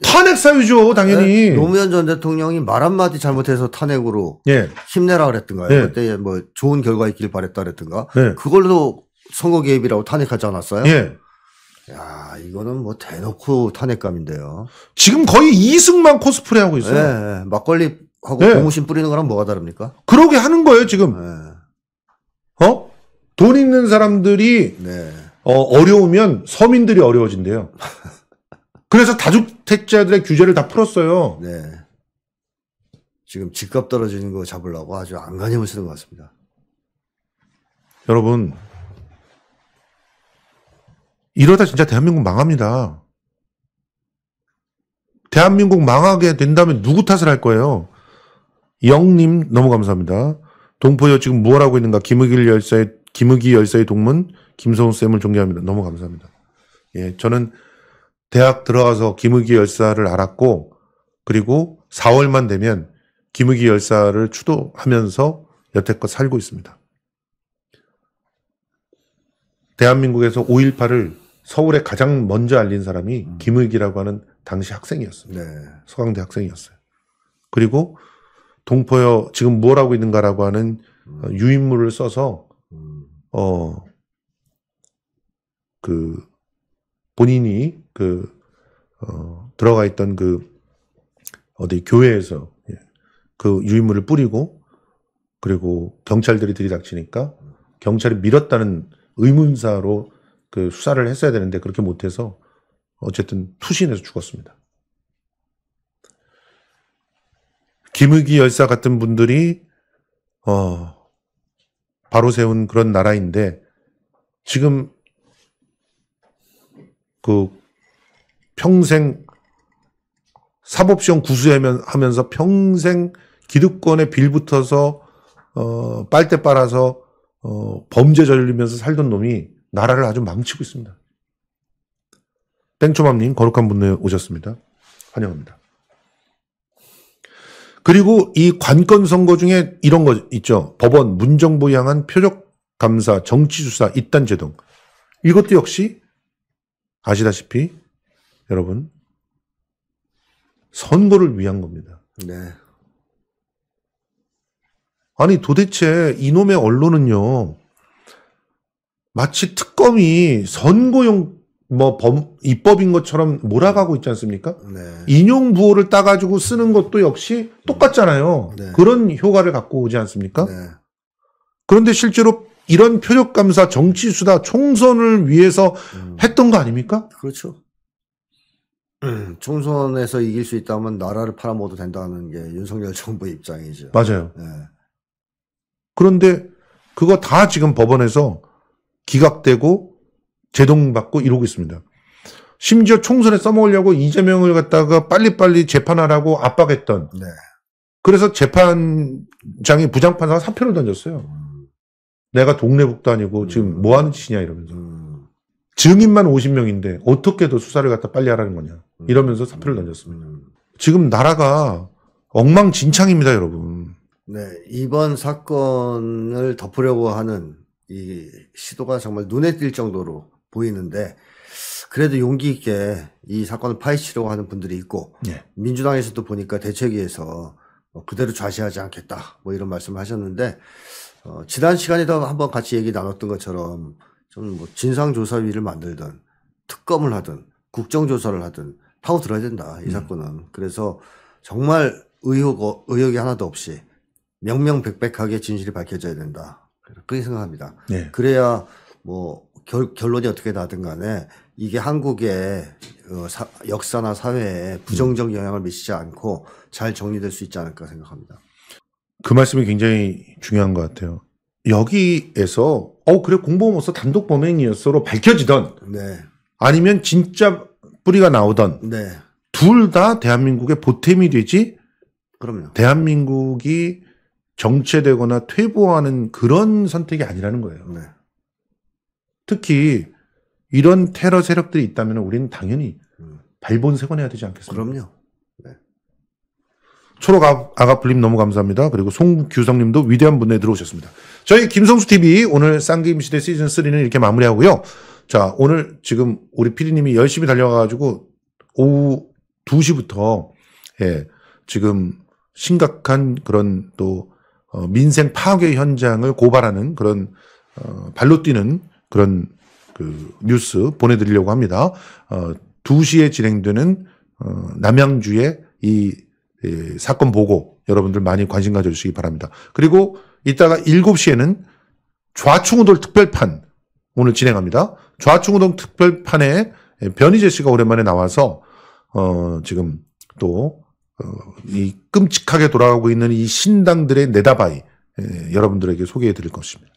탄핵 사유죠, 당연히. 네, 노무현 전 대통령이 말 한마디 잘못해서 탄핵으로 예. 힘내라 그랬던가요? 예. 그때 뭐 좋은 결과 있길 바랬다 그랬던가? 예. 그걸로 선거 개입이라고 탄핵하지 않았어요? 예. 야, 이거는 뭐 대놓고 탄핵감인데요. 지금 거의 이승만 코스프레 하고 있어요. 예, 예. 막걸리 하고 네. 공우심 뿌리는 거랑 뭐가 다릅니까? 그러게 하는 거예요 지금. 네. 어? 돈 있는 사람들이 네. 어, 어려우면 서민들이 어려워진대요. 그래서 다주택자들의 규제를 다 풀었어요. 네. 지금 집값 떨어지는 거 잡으려고 아주 안간힘을 쓰는 것 같습니다. 여러분 이러다 진짜 대한민국 망합니다. 대한민국 망하게 된다면 누구 탓을 할 거예요? 영님 너무 감사합니다. 동포여 지금 무엇 하고 있는가? 김흑일 열사의 김흑이 열사의 동문 김성우 쌤을 존경합니다. 너무 감사합니다. 예, 저는 대학 들어가서 김흑이 열사를 알았고 그리고 4월만 되면 김흑이 열사를 추도하면서 여태껏 살고 있습니다. 대한민국에서 5.18을 서울에 가장 먼저 알린 사람이 음. 김흑이라고 하는 당시 학생이었습니다. 네. 서강대 학생이었어요. 그리고 동포여 지금 뭘 하고 있는가라고 하는 음. 어, 유인물을 써서 음. 어그 본인이 그 어, 들어가 있던 그 어디 교회에서 예. 그 유인물을 뿌리고 그리고 경찰들이 들이닥치니까 경찰이 밀었다는 의문사로 그 수사를 했어야 되는데 그렇게 못해서 어쨌든 투신해서 죽었습니다. 김흑이 열사 같은 분들이 어 바로 세운 그런 나라인데 지금 그 평생 사법시험 구수하면서 평생 기득권에 빌붙어서 어 빨대 빨아서 어 범죄 저지르면서 살던 놈이 나라를 아주 망치고 있습니다. 땡초맘님 거룩한 분들 오셨습니다. 환영합니다. 그리고 이 관건 선거 중에 이런 거 있죠. 법원, 문정부 향한 표적 감사, 정치수사, 입단 제동. 이것도 역시 아시다시피 여러분 선거를 위한 겁니다. 네. 아니 도대체 이놈의 언론은요 마치 특검이 선거용 뭐 범, 입법인 것처럼 몰아가고 있지 않습니까? 네. 인용 부호를 따가지고 쓰는 것도 역시 똑같잖아요. 네. 그런 효과를 갖고 오지 않습니까? 네. 그런데 실제로 이런 표적 감사 정치 수다 총선을 위해서 음. 했던 거 아닙니까? 그렇죠. 음, 총선에서 이길 수 있다면 나라를 팔아먹어도 된다는 게 윤석열 정부의 입장이죠. 맞아요. 네. 그런데 그거 다 지금 법원에서 기각되고 제동받고 이러고 있습니다. 심지어 총선에 써먹으려고 이재명을 갖다가 빨리빨리 재판하라고 압박했던. 네. 그래서 재판장이 부장판사가 사표를 던졌어요. 내가 동네북도 아니고 지금 음. 뭐 하는 짓이냐 이러면서. 음. 증인만 50명인데 어떻게 도 수사를 갖다 빨리 하라는 거냐. 음. 이러면서 사표를 던졌습니다. 지금 나라가 엉망진창입니다, 여러분. 네, 이번 사건을 덮으려고 하는 이 시도가 정말 눈에 띌 정도로 보이는데 그래도 용기 있게 이 사건을 파헤치려고 하는 분들이 있고 네. 민주당에서도 보니까 대책위에서 뭐 그대로 좌시하지 않겠다 뭐 이런 말씀을 하셨는데 어, 지난 시간에도 한번 같이 얘기 나눴던 것처럼 저는 뭐 진상조사위를 만들든 특검을 하든 국정조사를 하든 파고 들어야 된다 이 음. 사건은 그래서 정말 의혹 의혹이 하나도 없이 명명백백하게 진실이 밝혀져야 된다 그렇게 생각합니다. 네. 그래야 뭐 결, 결론이 어떻게 나든 간에 이게 한국의 어, 사, 역사나 사회에 부정적 영향을 미치지 않고 잘 정리될 수 있지 않을까 생각합니다. 그 말씀이 굉장히 중요한 것 같아요. 여기에서 어 그래 공범으로서 단독 범행이었어로 밝혀지던 네. 아니면 진짜 뿌리가 나오던 네. 둘다 대한민국의 보탬이 되지 그럼요. 대한민국이 정체되거나 퇴보하는 그런 선택이 아니라는 거예요. 네. 특히 이런 테러 세력들이 있다면 우리는 당연히 음. 발본색원해야 되지 않겠습니까? 그럼요. 네. 초록 아, 아가플님 너무 감사합니다. 그리고 송규성님도 위대한 분에 들어오셨습니다. 저희 김성수 TV 오늘 쌍기임 시대 시즌 3는 이렇게 마무리하고요. 자 오늘 지금 우리 피디님이 열심히 달려가가지고 오후 2시부터 예, 지금 심각한 그런 또 어, 민생 파괴 현장을 고발하는 그런 어, 발로 뛰는 그런 그 뉴스 보내드리려고 합니다. 어, 2시에 진행되는 어, 남양주의 이, 이 예, 사건 보고 여러분들 많이 관심 가져주시기 바랍니다. 그리고 이따가 7시에는 좌충우돌 특별판 오늘 진행합니다. 좌충우돌 특별판에 변희재 씨가 오랜만에 나와서 어, 지금 또 어, 이 끔찍하게 돌아가고 있는 이 신당들의 네다바이 예, 여러분들에게 소개해 드릴 것입니다.